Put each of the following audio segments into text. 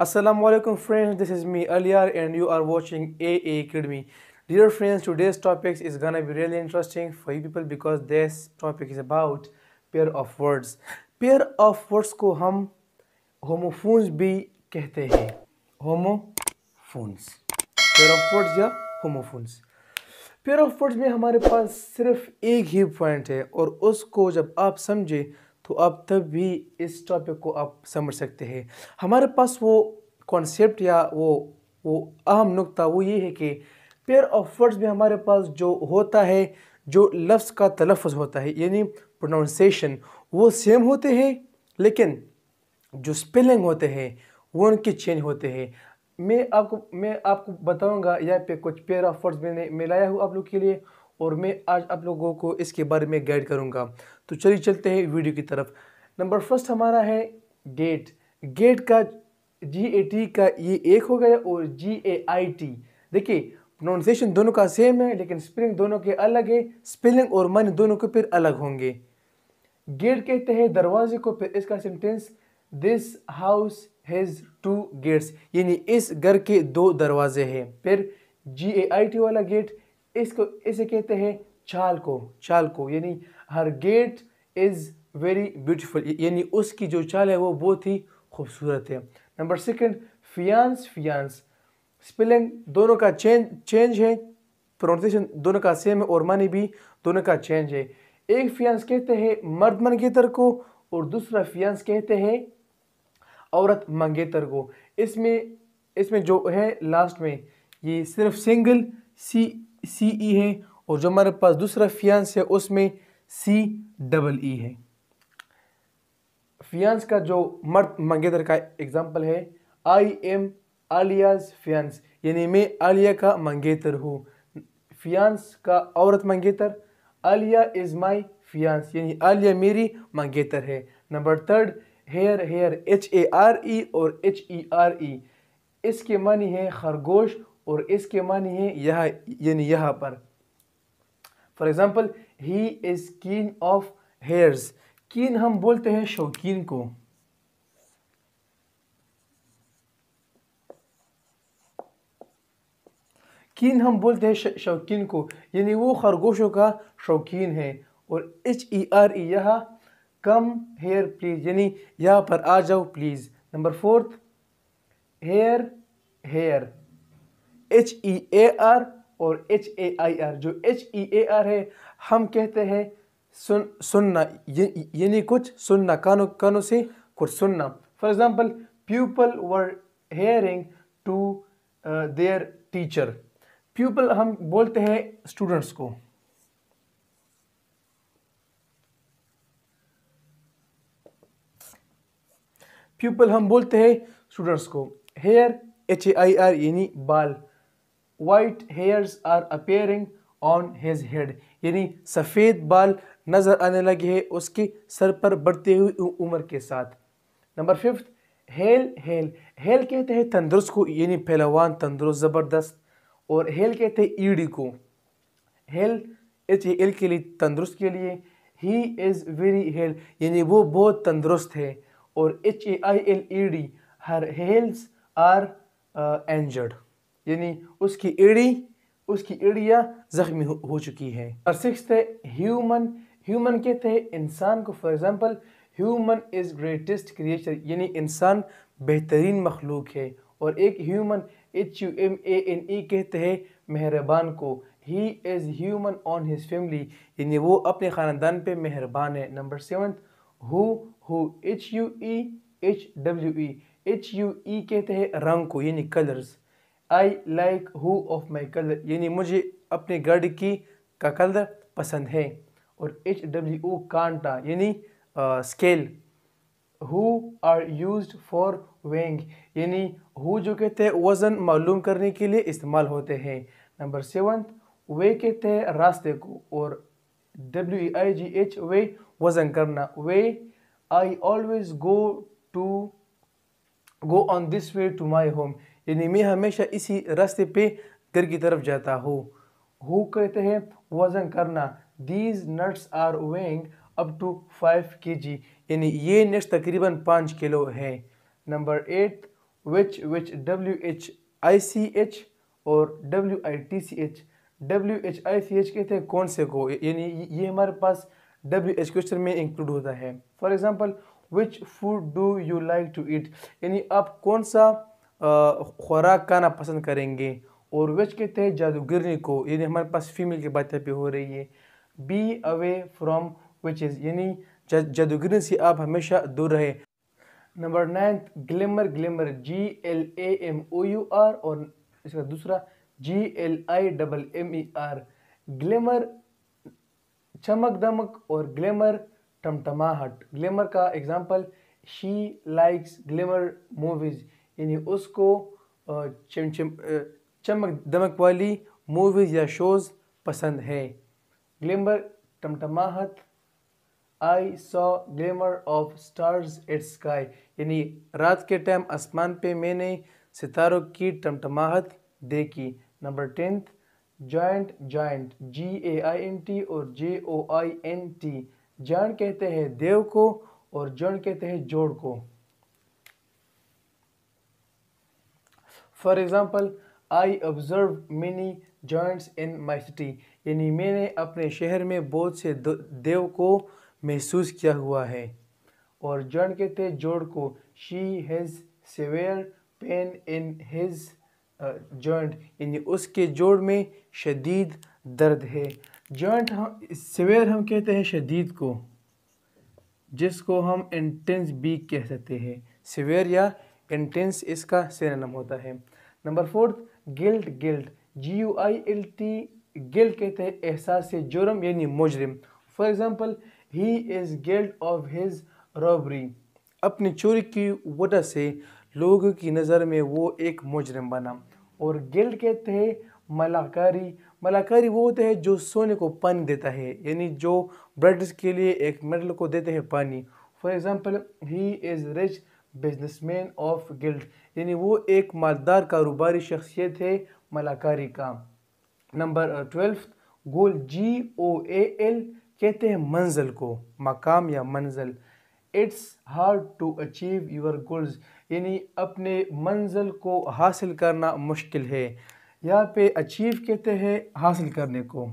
Assalamu alaikum friends, this is me Aliar and you are watching AA Academy. Dear friends, today's topic is going to be really interesting for you people because this topic is about pair of words. Pair of words ko hum homophones bhi kehte hain homophones. Pair of words ya homophones. Pair of words mein hamare paas sirf ek hi point hai aur usko jab aap samjhe तो आप तब भी इस topic को आप समझ सकते हैं हमारे पास वो कॉन्सेप्ट या वो वो अहम नुकता वो ये है कि पेयर ऑफ वर्ड्स में हमारे पास जो होता है जो लफ्ज़ का तलफ़ होता है यानी प्रोनाउंसिएशन वो सेम होते हैं लेकिन जो स्पेलिंग होते हैं वो उनके चेंज होते हैं मैं आपको मैं आपको बताऊंगा यहाँ पे कुछ पेयर ऑफ वर्ड्स मैंने मिलाया हूँ आप लोग के लिए और मैं आज आप लोगों को इसके बारे में गाइड करूँगा तो चलिए चलते हैं वीडियो की तरफ नंबर फर्स्ट हमारा है गेट गेट का जी ए टी का ये एक हो गया और जी ए आई टी देखिए प्रोनाउंसिएशन दोनों का सेम है लेकिन स्पेलिंग दोनों के अलग है स्पेलिंग और मन दोनों के फिर अलग होंगे गेट कहते हैं दरवाजे को फिर इसका sentence this house has two gates यानी इस घर के दो दरवाजे हैं फिर जी ए आई टी वाला गेट इसको इसे कहते हैं चालको चालको यानी her gate is very beautiful यानी उसकी जो चाल है वो बहुत ही खूबसूरत है number second fiance fiance spelling दोनों का चेंज चेंज है प्रोनाउंसिएशन दोनों का सेम है और मानी भी दोनों का चेंज है एक फियांस कहते हैं मर्द मंगेतर को और दूसरा फियांस कहते हैं औरत मंगेतर को इसमें इसमें जो है लास्ट में ये सिर्फ सिंगल सी सी ई e है और जो हमारे पास दूसरा फियांस है उसमें सी डबल ई है फियांस का जो मर्द मंगेतर का एग्जाम्पल है आई एम आलियाज फियांस यानी मैं आलिया का मंगेतर हूँ फियांस का औरत मंगेतर आलिया इज़ माई फियांस यानी आलिया मेरी मंगेतर है number third hare hair H A R E और एच ई आर ई इसके मानी है खरगोश और इसके मानी है यह यानी यहाँ पर for example he is keen of hares keen हम बोलते हैं शौकीन को कीन हम बोलते हैं शौकीन को यानी वो खरगोशों का शौकीन है और एच ई आर ई यह कम हेयर प्लीज़ यानी यहाँ पर आ जाओ please number fourth hear hair H E A R और एच ए आई आर जो एच ई ए आर है हम कहते हैं सुन सुनना यानी कुछ सुनना कानों कानों से कुछ सुनना for example pupil were hearing to their teacher pupil हम बोलते हैं स्टूडेंट्स को प्यूपल हम बोलते हैं स्टूडेंट्स को hair H A I R यानी बाल white hairs are appearing on his head यानी सफ़ेद बाल नज़र आने लगे हैं उसके सर पर बढ़ती हुई उम्र के साथ number fifth hale hale hale कहते हैं तंदुरुस्त को यानी पहलवान तंदुरुस्त ज़बरदस्त और हेल कहते हैं ईडी को हेल एच एल के लिए तंदुरुस्त के लिए ही इज़ वेरी हेल यानी वो बहुत तंदुरुस्त है और H A I L E D her heels are injured यानी उसकी एड़ी उसकी एड़िया ज़ख्मी हो, हो चुकी है और सिक्स है ह्यूमन ह्यूमन कहते हैं इंसान को for example human is greatest creator यानी इंसान बेहतरीन मखलूक है और एक human H U M A N E कहते हैं मेहरबान को ही is human on his family यानी वो अपने ख़ानदान पे मेहरबान है number seven hue hue H U E H W E H U E कहते हैं रंग को यानी colours I like hue of my colour यानी मुझे अपने गर्ड की का कलर पसंद है और एच डब्ल्यू ओ कांटा यानी scale who are use for weighing यानी हु जो कहते हैं वज़न मालूम करने के लिए इस्तेमाल होते हैं नंबर सेवन वे कहते हैं रास्ते को और डब्ल्यू आई जी एच वे वज़न करना way I always go to go on this way to my home यानी मैं हमेशा इसी रास्ते पे घर की तरफ जाता हूँ हु कहते हैं वज़न करना these nuts are weighing up to five K G यानी ये नट्स तकरीबन पाँच किलो है number eight which which W H I C H और W I T C H W H I C H कहते हैं कौन से को यानी ये हमारे पास डब्ल्यू एच क्वेश्चन में इंक्लूड होता है for example which food do you like to eat यानी आप कौन सा खुराक खाना पसंद करेंगे और वेज के तहत जादूगरनी को यानी हमारे पास फीमेल की बातें भी हो रही है बी अवे फ्रॉम विचेज यानी जादूगरनी से आप हमेशा दूर रहे number ninth glamour glamour G L A M O U R और इसका दूसरा G L I double M E R glamour चमक दमक और ग्लैमर टमटमाहट ग्लैमर का example she likes glamour movies यानी उसको चम चम चमक दमक वाली मूवीज़ या शोज़ पसंद है ग्लैमर टमटमाहट I saw glimmer of stars at sky यानी रात के टाइम आसमान पे मैंने सितारों की टमटमाहट देखी number tenth giant joint G A I N T और J O I N T giant कहते हैं देव को और जॉइंट कहते हैं जोड़ को for example I observe many giants in my city यानी मैंने अपने शहर में बहुत से देव को महसूस किया हुआ है और जॉइंट कहते हैं जोड़ को she has severe pain in his joint यानी उसके जोड़ में शदीद दर्द है जॉइंट हम सिवेयर हम कहते हैं शदीद को जिसको हम इंटेंस बीक कह सकते हैं सिवेयर या इंटेंस इसका सिनेम होता है number fourth guilt guild G U I L T guilt कहते हैं एहसास जुर्म यानी मुजरिम for example he is guilt of his robbery अपनी चोरी की वजह से लोगों की नज़र में वो एक मुजरिम बना और गिल्ट कहते हैं मलाकारी मलाकारी वो होते हैं जो सोने को पानी देता है यानी जो ब्रेड के लिए एक मेडल को देते हैं पानी for example he is rich businessman of guild यानी वो एक मददार कारोबारी शख्सियत है मलाकारी का number twelve uh, goal G O A L कहते हैं मंजिल को मकाम या मंजिल it's hard to achieve your goals यानी अपने मंजिल को हासिल करना मुश्किल है यहाँ पे अचीव कहते हैं हासिल करने को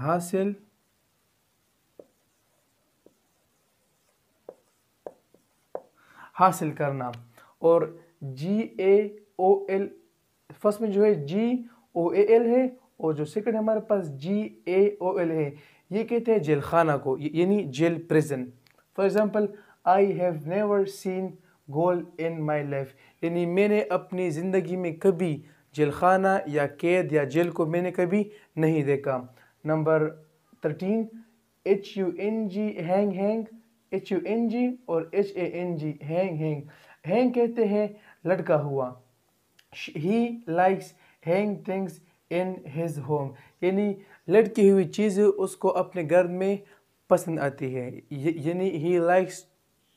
हासिल हासिल करना और जी ए ओ एल फर्स्ट में जो है जी ओ ए एल है और जो सेकंड हमारे पास जी ए ओ एल है ये कहते हैं जेल खाना को यानी jail prison for example I have never seen gaol in my life यानी मैंने अपनी ज़िंदगी में कभी जेल खाना या कैद या जेल को मैंने कभी नहीं देखा number thirteen H U N G hang hang H U N G और H A N G hang hang hang कहते हैं लटका हुआ he likes hang things in his home यानी लटकी हुई चीज़ उसको अपने घर में पसंद आती है यानी he likes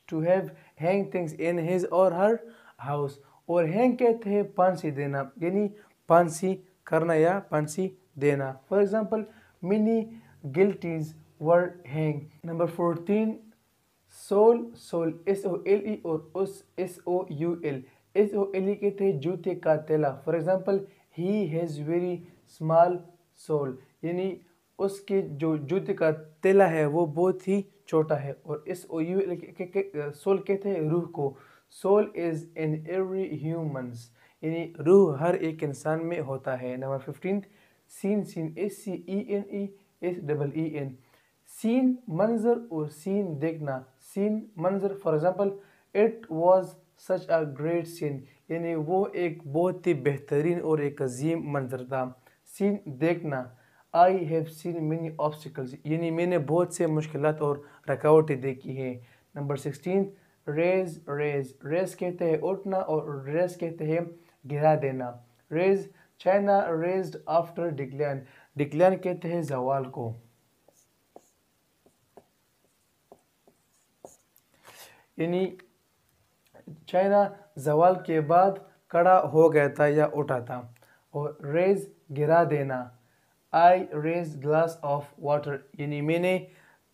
to have hang things in his और हर हाउस और हैंग कहते हैं पांसी देना यानी पांसी करना या पांसी देना for example many guilties were hang number fourteen sole sole S O L E और उस S O U L S O L E के थे जूते का तेला for example he has very small sole यानी उसके जो जूते का तेला है वो बहुत ही छोटा है और एस ओ यू एल के सोल कहते हैं रूह को soul is in every humans यानी रूह हर एक इंसान में होता है number fifteen scene seen S C E N E S double E N scene मंजर और सीन देखना सीन मंजर for example it was such a great scene यानी वो एक बहुत ही बेहतरीन और एक अजीम मंजर था सीन देखना I have seen many obstacles यानी मैंने बहुत से मुश्किल और रकावटें देखी हैं number sixteen raise raze raise कहते हैं उठना और रेस कहते हैं गिरा देना raise China raised after decline decline कहते हैं जवाल को यानी चाइना जवाल के बाद कड़ा हो गया था या उठा था और रेज गिरा देना I raze glass of water यानी मैंने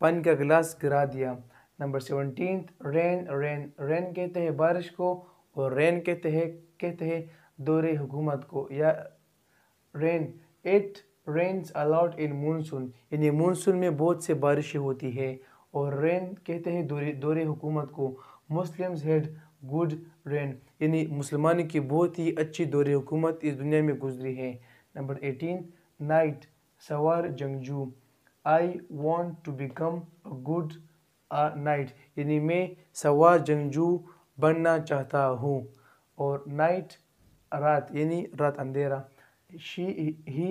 पानी का गिलास गिरा दिया number seventeen rain reign rain कहते हैं बारिश को और रेन कहते हैं कहते हैं दौरे हुकूमत को या rain it rains a lot in monsoon यानी मानसून में बहुत से बारिशें होती है और रेन कहते हैं दौरे हुकूमत को मुस्लिम्स हेड गुड रेन यानी मुसलमानों की बहुत ही अच्छी दौरे हुकूमत इस दुनिया में गुजरी है नंबर एटीन नाइट सवार जंगजू I want to become a good knight यानी मैं सवार जंगजू बनना चाहता हूँ और नाइट रात यानी रात अंधेरा she he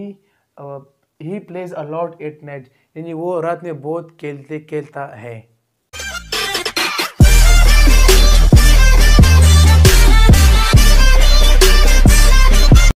he plays a lot at night यानी वो रात में बहुत खेलते खेलता है